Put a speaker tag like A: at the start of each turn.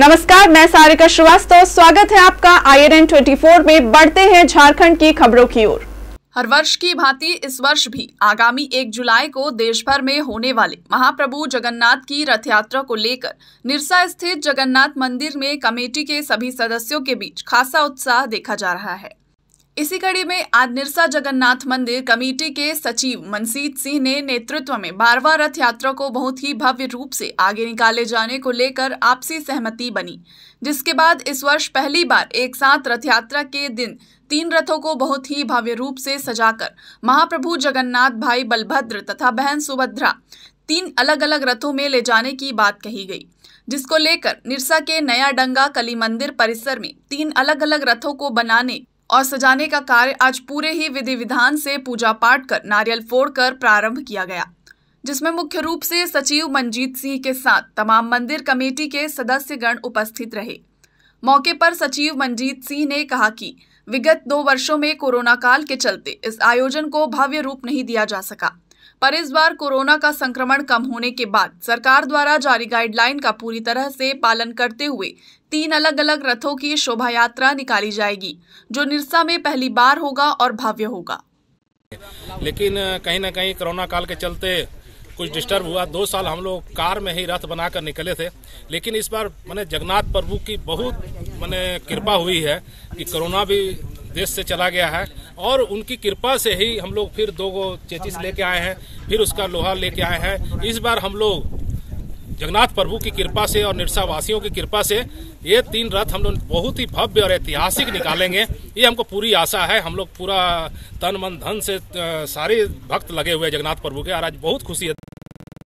A: नमस्कार मैं सारिका श्रीवास्तव स्वागत है आपका आई एन ट्वेंटी में बढ़ते हैं झारखंड की खबरों की ओर
B: हर वर्ष की भांति इस वर्ष भी आगामी 1 जुलाई को देश भर में होने वाले महाप्रभु जगन्नाथ की रथ यात्रा को लेकर निरसा स्थित जगन्नाथ मंदिर में कमेटी के सभी सदस्यों के बीच खासा उत्साह देखा जा रहा है इसी कड़ी में आज निरसा जगन्नाथ मंदिर कमेटी के सचिव मनसीत सिंह ने नेतृत्व में बारवा रथ यात्रा को बहुत ही भव्य रूप से आगे निकाले जाने को लेकर आपसी सहमति बनी जिसके बाद इस वर्ष पहली बार एक साथ रथ यात्रा के दिन तीन रथों को बहुत ही भव्य रूप से सजाकर महाप्रभु जगन्नाथ भाई बलभद्र तथा बहन सुभद्रा तीन अलग अलग रथों में ले जाने की बात कही गई जिसको लेकर निरसा के नया डंगा कली मंदिर परिसर में तीन अलग अलग रथों को बनाने और सजाने का कार्य आज पूरे ही विधि विधान से पूजा पाठ कर नारियल फोड़ कर प्रारंभ किया गया जिसमें मुख्य रूप से सचिव मंजीत सिंह के साथ तमाम मंदिर कमेटी के सदस्यगण उपस्थित रहे मौके पर सचिव मंजीत सिंह ने कहा कि विगत दो वर्षों में कोरोना काल के चलते इस आयोजन को भव्य रूप नहीं दिया जा सका पर इस बार कोरोना का संक्रमण कम होने के बाद सरकार द्वारा जारी गाइडलाइन का पूरी तरह से पालन करते हुए तीन अलग अलग रथों की शोभा यात्रा निकाली जाएगी जो निरसा में पहली बार होगा और भव्य
C: होगा लेकिन कहीं ना कहीं कोरोना काल के चलते कुछ डिस्टर्ब हुआ दो साल हम लोग कार में ही रथ बनाकर निकले थे लेकिन इस बार मैंने जगन्नाथ प्रभु की बहुत मैंने कृपा हुई है कि कोरोना भी देश से चला गया है और उनकी कृपा से ही हम लोग फिर दो गो चेचिस लेके आए हैं फिर उसका लोहा लेके आए हैं इस बार हम लोग जगन्नाथ प्रभु की कृपा से और निरसा वासियों की कृपा से ये तीन रथ हम लोग बहुत ही भव्य और ऐतिहासिक निकालेंगे ये हमको पूरी आशा है हम लोग पूरा तन मन धन से सारे भक्त लगे हुए जगन्नाथ प्रभु के और आज बहुत खुशी है